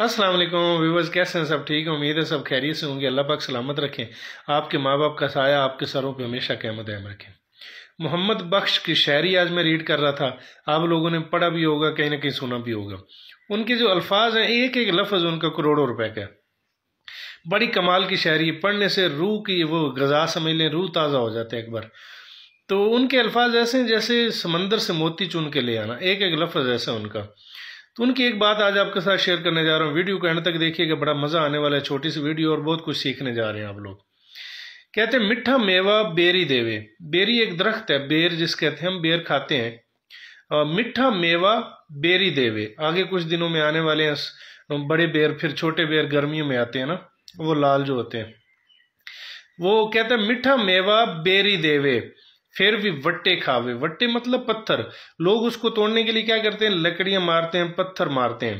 السلام علیکم ویورز کیسے ہیں سب ٹھیک ہیں امید ہے سب خیریت سے ہوں گے اللہ پاک سلامت رکھیں آپ کے ماں باپ کا سایہ آپ کے سروں پہ ہمیشہ قیمت اہم رکھیں محمد بخش کی شاعری آج میں ریڈ کر رہا تھا آپ لوگوں نے پڑھا بھی ہوگا کہیں نہ کہیں سنا بھی ہوگا ان کے جو الفاظ ہیں ایک ایک لفظ ان کا کروڑوں روپے کا ہے بڑی کمال کی شاعری پڑھنے سے روح کی وہ غذا سمجھ لیں روح تازہ ہو جاتے بار تو ان کے الفاظ ایسے ہیں جیسے سمندر سے موتی چن کے لے آنا ایک ایک لفظ ایسا ان کا تو ان کی ایک بات آج آپ کے ساتھ شیئر کرنے جا رہا ہوں ویڈیو کو اینڈ تک دیکھیے اور بہت کچھ سیکھنے جا رہے ہیں آپ لوگ کہتے ہیں میٹھا میوہ بیری دیوے بیری ایک درخت ہے بیر جس کہتے ہیں ہم بیر کھاتے ہیں میٹھا میوہ بیری دیوے آگے کچھ دنوں میں آنے والے ہیں بڑے بیر پھر چھوٹے بیر گرمیوں میں آتے ہیں نا وہ لال جو ہوتے ہیں وہ کہتے ہیں میٹھا میوہ بیری دیوے پھر بھی وٹے کھاوے وٹے مطلب پتھر لوگ اس کو توڑنے کے لیے کیا کرتے ہیں لکڑیاں مارتے ہیں پتھر مارتے ہیں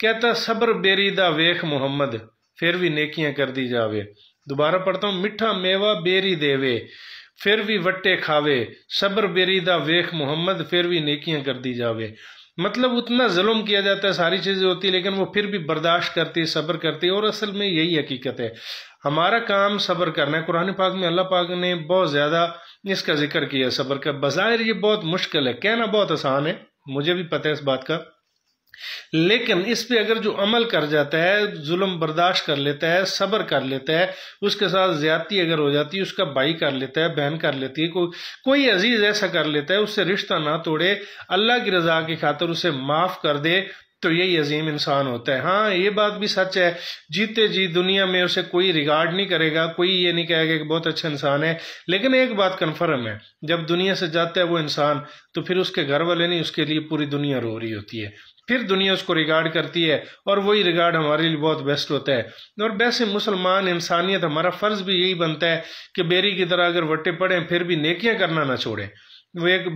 کہتا صبر بیریدہ ویخ محمد پھر بھی نیکیاں کر دی جاوے دوبارہ پڑھتا ہوں میٹھا میوہ بیری پھر بھی وٹے کھاوے صبر بیریدہ ویخ محمد پھر بھی نیکیاں کر دی جاوے مطلب اتنا ظلم کیا جاتا ہے ساری چیزیں ہوتی ہے لیکن وہ پھر بھی برداشت کرتی ہے صبر کرتی ہے اور اصل میں یہی حقیقت ہے ہمارا کام صبر کرنا ہے قرآن پاک میں اللہ پاک نے بہت زیادہ اس کا ذکر کیا صبر کا بظاہر یہ بہت مشکل ہے کہنا بہت آسان ہے مجھے بھی پتہ ہے اس بات کا لیکن اس پہ اگر جو عمل کر جاتا ہے ظلم برداشت کر لیتا ہے صبر کر لیتا ہے اس کے ساتھ زیادتی اگر ہو جاتی ہے اس کا بائی کر لیتا ہے بہن کر لیتی ہے کوئی کوئی عزیز ایسا کر لیتا ہے اس سے رشتہ نہ توڑے اللہ کی رضا کی خاطر اسے معاف کر دے تو یہی عظیم انسان ہوتا ہے ہاں یہ بات بھی سچ ہے جیتے جی دنیا میں اسے کوئی ریگارڈ نہیں کرے گا کوئی یہ نہیں کہے گا کہ بہت اچھا انسان ہے لیکن ایک بات کنفرم ہے جب دنیا سے جاتا ہے وہ انسان تو پھر اس کے گھر والے نہیں اس کے لیے پوری دنیا رو رہی ہوتی ہے پھر دنیا اس کو ریگارڈ کرتی ہے اور وہی ریگارڈ ہمارے لیے بہت بیسٹ ہوتا ہے اور ویسے مسلمان انسانیت ہمارا فرض بھی یہی بنتا ہے کہ بیری کی طرح اگر وٹے پڑھیں پھر بھی نیکیاں کرنا نہ چھوڑیں وہ ایک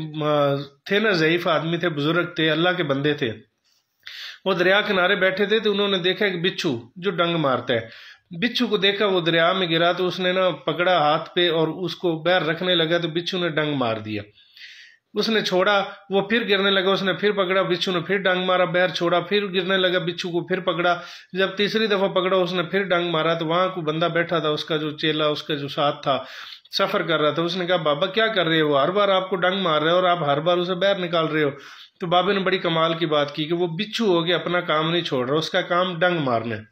تھے نا ضعیف آدمی تھے بزرگ تھے اللہ کے بندے تھے وہ دریا کنارے بیٹھے تھے تو انہوں نے دیکھا ایک بچھو جو ڈنگ مارتا ہے بچھو کو دیکھا وہ دریا میں گرا تو اس نے نا پکڑا ہاتھ پہ اور اس کو بیر رکھنے لگا تو بچھو نے ڈنگ مار دیا اس نے چھوڑا وہ پھر گرنے لگا اس نے پھر پکڑا بچھو نے پھر ڈنگ مارا بیر چھوڑا پھر گرنے لگا بچھو کو پھر پکڑا جب تیسری دفعہ پکڑا اس نے پھر ڈنگ مارا تو وہاں کو بندہ بیٹھا تھا اس کا جو چیلا اس کا جو ساتھ تھا سفر کر رہا تھا اس نے کہا بابا کیا کر رہے ہو ہر بار آپ کو ڈنگ مار رہے ہو اور آپ ہر بار اسے بیر نکال رہے ہو تو بابے نے بڑی کمال کی بات کی کہ وہ بچھو ہو کے اپنا کام نہیں چھوڑ رہا اس کا کام ڈنگ مارنا ہے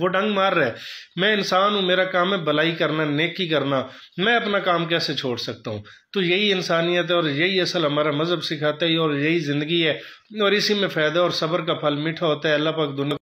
وہ ڈنگ مار رہا ہے میں انسان ہوں میرا کام ہے بلائی کرنا نیکی کرنا میں اپنا کام کیسے چھوڑ سکتا ہوں تو یہی انسانیت ہے اور یہی اصل ہمارا مذہب سکھاتا ہے اور یہی زندگی ہے اور اسی میں فائدہ اور صبر کا پھل میٹھا ہوتا ہے اللہ پاک